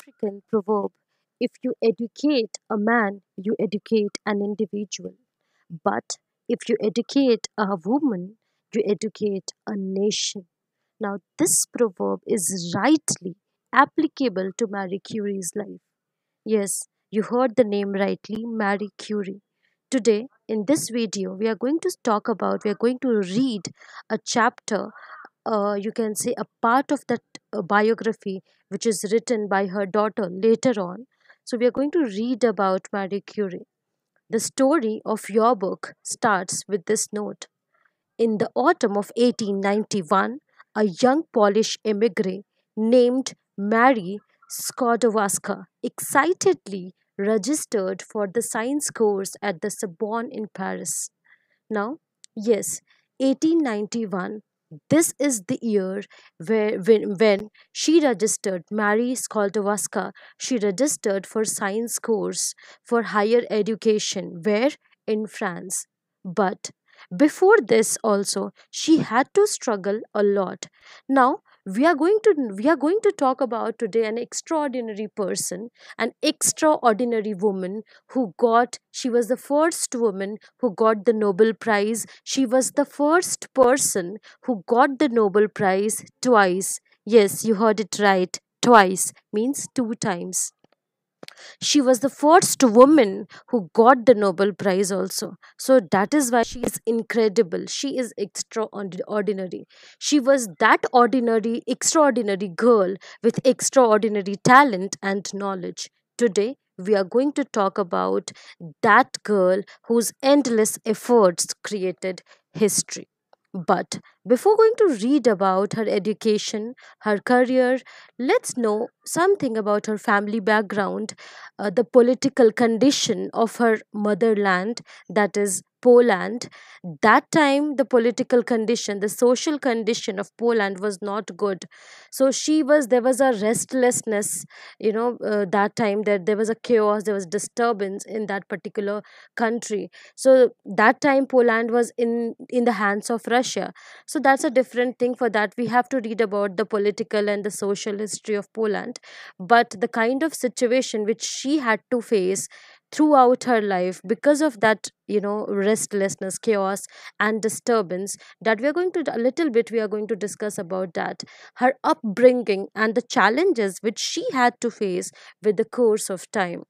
African proverb if you educate a man, you educate an individual. But if you educate a woman, you educate a nation. Now, this proverb is rightly applicable to Marie Curie's life. Yes, you heard the name rightly, Marie Curie. Today, in this video, we are going to talk about, we are going to read a chapter uh, you can say a part of that uh, biography which is written by her daughter later on so we are going to read about marie curie the story of your book starts with this note in the autumn of 1891 a young polish emigre named marie skodowska excitedly registered for the science course at the sorbonne in paris now yes 1891 this is the year where, when, when she registered Mary Skoltowska. She registered for science course for higher education, where in France. But before this also, she had to struggle a lot. Now we are going to we are going to talk about today an extraordinary person an extraordinary woman who got she was the first woman who got the nobel prize she was the first person who got the nobel prize twice yes you heard it right twice means two times she was the first woman who got the Nobel Prize also. So that is why she is incredible. She is extraordinary. She was that ordinary, extraordinary girl with extraordinary talent and knowledge. Today, we are going to talk about that girl whose endless efforts created history. But before going to read about her education, her career, let's know something about her family background, uh, the political condition of her motherland, that is Poland, that time the political condition, the social condition of Poland was not good. So she was, there was a restlessness, you know, uh, that time that there was a chaos, there was disturbance in that particular country. So that time Poland was in, in the hands of Russia. So that's a different thing for that. We have to read about the political and the social history of Poland. But the kind of situation which she had to face throughout her life because of that you know restlessness chaos and disturbance that we are going to a little bit we are going to discuss about that her upbringing and the challenges which she had to face with the course of time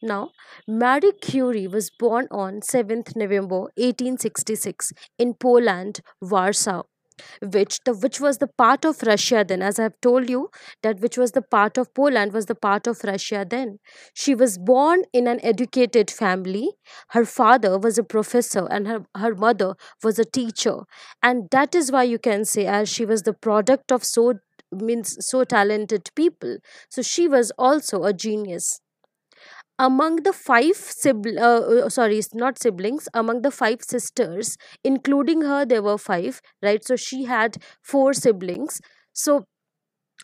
now, Marie Curie was born on 7th November 1866 in Poland, Warsaw which the which was the part of Russia then as I have told you that which was the part of Poland was the part of Russia then she was born in an educated family her father was a professor and her, her mother was a teacher and that is why you can say as she was the product of so means so talented people so she was also a genius among the five siblings, uh, uh, sorry, not siblings, among the five sisters, including her, there were five, right? So she had four siblings. So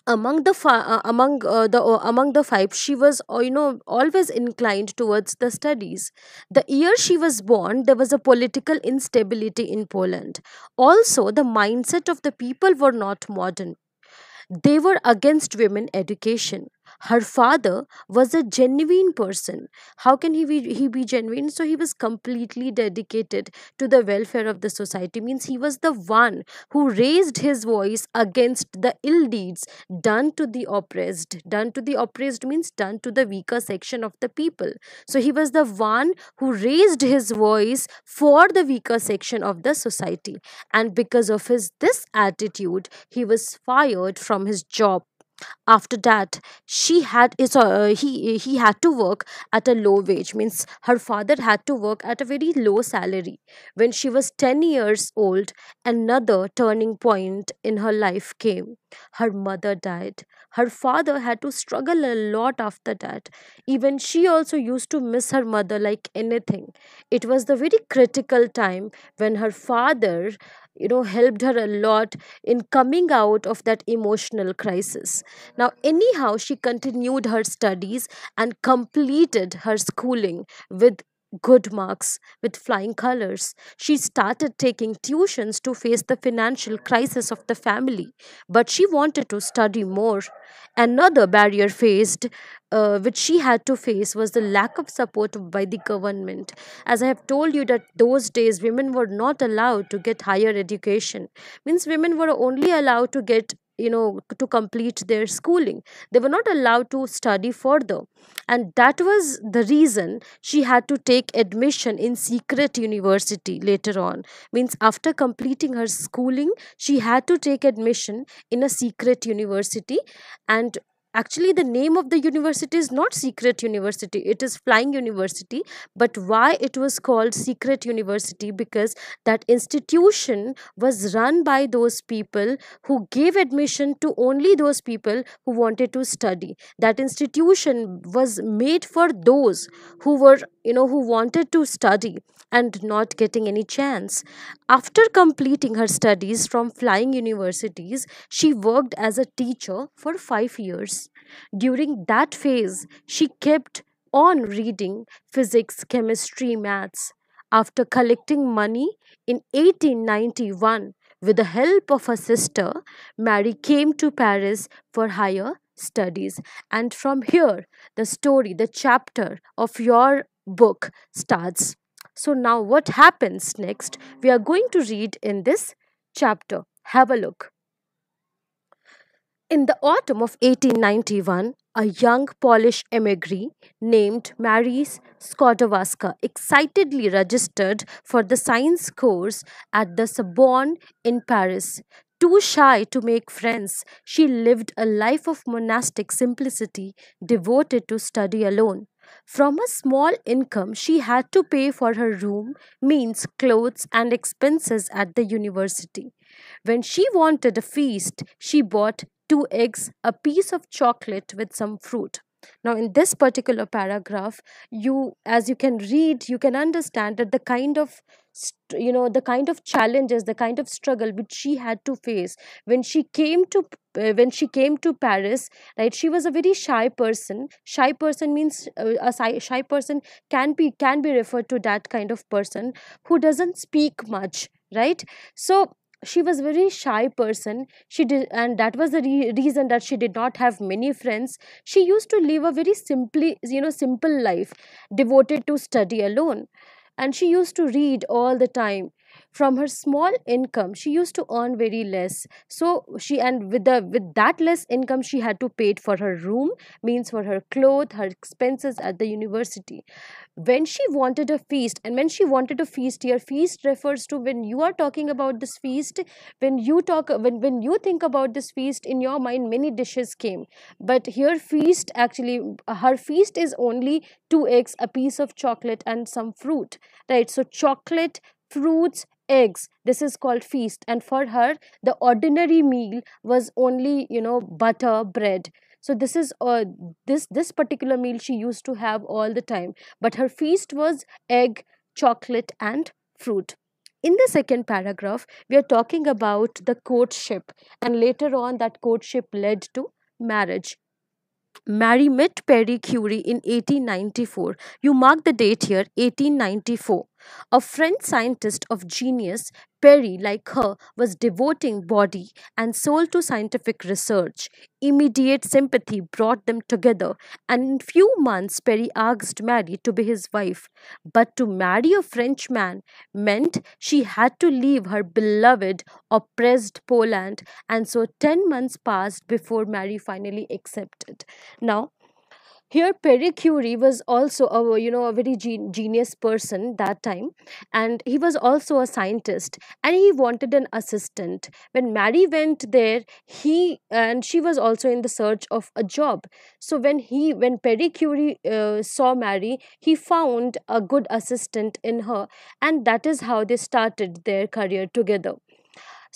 among the uh, among uh, the uh, among the five she was uh, you know always inclined towards the studies the year she was born there was a political instability in poland also the mindset of the people were not modern they were against women education her father was a genuine person how can he be, he be genuine so he was completely dedicated to the welfare of the society means he was the one who raised his voice against the ill deeds done to the oppressed done to the oppressed means done to the weaker section of the people so he was the one who raised his voice for the weaker section of the society and because of his this attitude he was fired from his job after that she had is uh, eh, eh, he eh, he had to work at a low wage means her father had to work at a very low salary when she was 10 years old another turning point in her life came her mother died her father had to struggle a lot after that even she also used to miss her mother like anything it was the very critical time when her father you know helped her a lot in coming out of that emotional crisis now anyhow she continued her studies and completed her schooling with good marks with flying colors. She started taking tuitions to face the financial crisis of the family, but she wanted to study more. Another barrier faced, uh, which she had to face, was the lack of support by the government. As I have told you that those days women were not allowed to get higher education, means women were only allowed to get you know to complete their schooling they were not allowed to study further and that was the reason she had to take admission in secret university later on means after completing her schooling she had to take admission in a secret university and actually the name of the university is not secret university it is flying university but why it was called secret university because that institution was run by those people who gave admission to only those people who wanted to study that institution was made for those who were you know, who wanted to study and not getting any chance. After completing her studies from flying universities, she worked as a teacher for five years. During that phase, she kept on reading physics, chemistry, maths. After collecting money in 1891, with the help of her sister, Mary came to Paris for higher studies. And from here, the story, the chapter of your book starts. So, now what happens next? We are going to read in this chapter. Have a look. In the autumn of 1891, a young Polish emigre named Maris Skłodowska excitedly registered for the science course at the Sorbonne in Paris. Too shy to make friends, she lived a life of monastic simplicity devoted to study alone. From a small income, she had to pay for her room, means, clothes, and expenses at the university. When she wanted a feast, she bought two eggs, a piece of chocolate with some fruit. Now, in this particular paragraph, you, as you can read, you can understand that the kind of you know the kind of challenges the kind of struggle which she had to face when she came to uh, when she came to paris right she was a very shy person shy person means uh, a shy, shy person can be can be referred to that kind of person who doesn't speak much right so she was very shy person she did and that was the re reason that she did not have many friends she used to live a very simply you know simple life devoted to study alone and she used to read all the time from her small income she used to earn very less so she and with the with that less income she had to pay for her room means for her clothes her expenses at the university when she wanted a feast and when she wanted a feast here feast refers to when you are talking about this feast when you talk when when you think about this feast in your mind many dishes came but here feast actually her feast is only two eggs a piece of chocolate and some fruit right so chocolate fruits, eggs. This is called feast. And for her, the ordinary meal was only, you know, butter, bread. So this is uh, this this particular meal she used to have all the time. But her feast was egg, chocolate, and fruit. In the second paragraph, we are talking about the courtship, and later on, that courtship led to marriage. Mary met Perry Curie in 1894. You mark the date here, 1894. A French scientist of genius, Perry, like her, was devoting body and soul to scientific research. Immediate sympathy brought them together, and in few months, Perry asked Mary to be his wife. But to marry a Frenchman meant she had to leave her beloved, oppressed Poland, and so 10 months passed before Mary finally accepted. Now, here, Perry Curie was also a you know a very gen- genius person that time, and he was also a scientist, and he wanted an assistant. When Mary went there, he and she was also in the search of a job. So when he when Pere Curie uh, saw Mary, he found a good assistant in her, and that is how they started their career together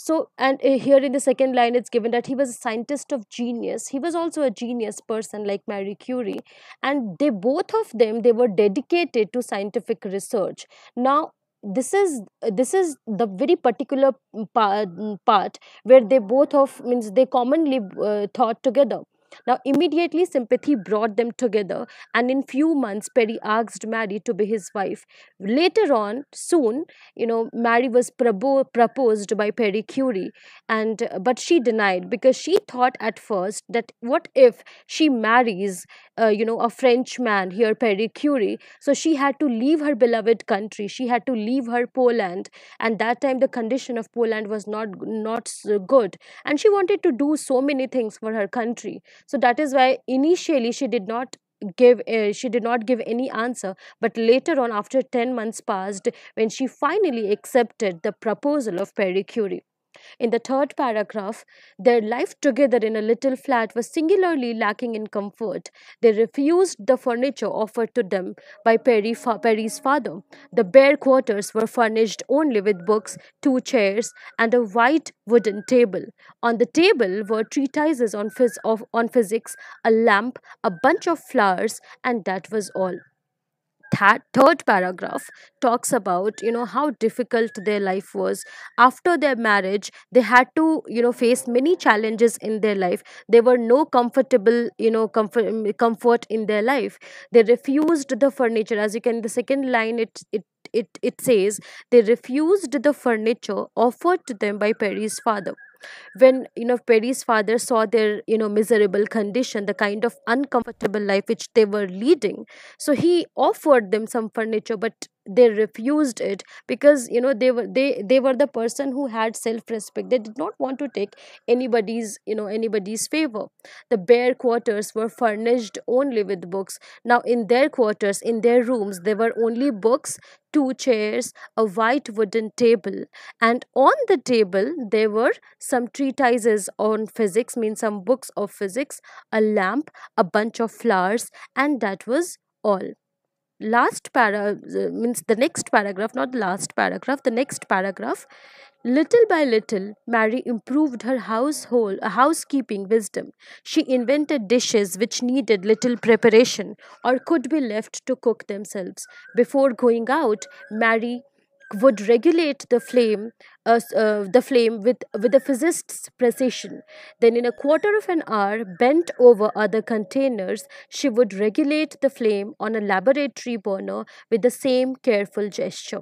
so and uh, here in the second line it's given that he was a scientist of genius he was also a genius person like marie curie and they both of them they were dedicated to scientific research now this is this is the very particular mm, mm, part, where they both of means they commonly uh, thought together now, immediately sympathy brought them together, and in few months, Perry asked Mary to be his wife. Later on, soon, you know, Mary was proposed by Perry Curie, and uh, but she denied because she thought at first that what if she marries, uh, you know, a French man here, Perry Curie? So she had to leave her beloved country. She had to leave her Poland, and that time the condition of Poland was not not so good, and she wanted to do so many things for her country so that is why initially she did not give uh, she did not give any answer but later on after 10 months passed when she finally accepted the proposal of Pierre Curie in the third paragraph, their life together in a little flat was singularly lacking in comfort. They refused the furniture offered to them by Perry fa- Perry's father. The bare quarters were furnished only with books, two chairs, and a white wooden table. On the table were treatises on, phys- of, on physics, a lamp, a bunch of flowers, and that was all that third paragraph talks about you know how difficult their life was after their marriage they had to you know face many challenges in their life there were no comfortable you know comfort comfort in their life they refused the furniture as you can the second line it it it, it says they refused the furniture offered to them by Perry's father when you know perry's father saw their you know miserable condition the kind of uncomfortable life which they were leading so he offered them some furniture but they refused it because you know they were they they were the person who had self respect they did not want to take anybody's you know anybody's favor the bare quarters were furnished only with books now in their quarters in their rooms there were only books two chairs, a white wooden table, and on the table there were some treatises on physics, means some books of physics, a lamp, a bunch of flowers, and that was all last para means the next paragraph not the last paragraph the next paragraph little by little mary improved her household uh, housekeeping wisdom she invented dishes which needed little preparation or could be left to cook themselves before going out mary would regulate the flame uh, uh, the flame with with a physicist's precision then in a quarter of an hour bent over other containers she would regulate the flame on a laboratory burner with the same careful gesture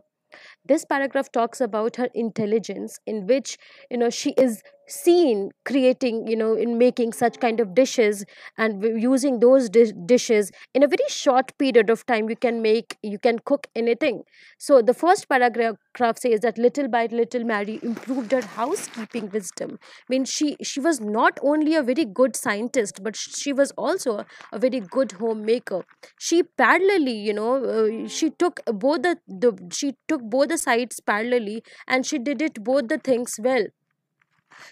this paragraph talks about her intelligence in which you know she is seen creating you know in making such kind of dishes and using those di dishes in a very short period of time you can make you can cook anything so the first paragraph says that little by little mary improved her housekeeping wisdom i mean she she was not only a very good scientist but she was also a very good homemaker she parallelly you know uh, she took both the, the she took both the sides parallelly and she did it both the things well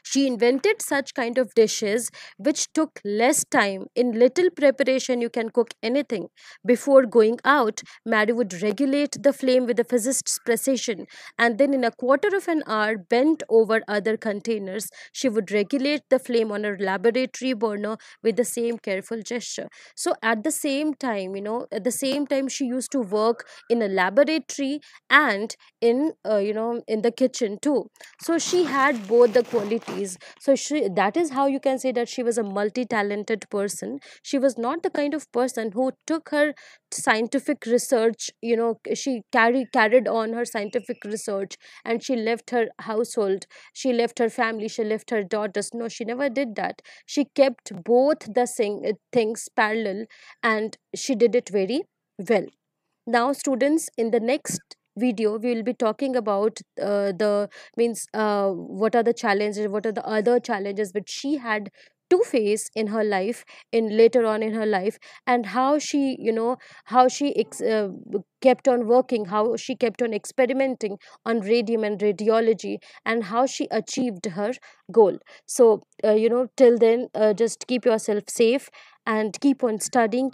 she invented such kind of dishes which took less time. In little preparation, you can cook anything. Before going out, Mary would regulate the flame with a physicist's precision and then in a quarter of an hour bent over other containers, she would regulate the flame on her laboratory burner with the same careful gesture. So at the same time, you know, at the same time she used to work in a laboratory and in, uh, you know, in the kitchen too. So she had both the qualities abilities so she that is how you can say that she was a multi-talented person she was not the kind of person who took her scientific research you know she carried carried on her scientific research and she left her household she left her family she left her daughters no she never did that she kept both the uh, things parallel and she did it very well now students in the next video we will be talking about uh, the means uh, what are the challenges what are the other challenges which she had to face in her life in later on in her life and how she you know how she ex- uh, kept on working how she kept on experimenting on radium and radiology and how she achieved her goal so uh, you know till then uh, just keep yourself safe and keep on studying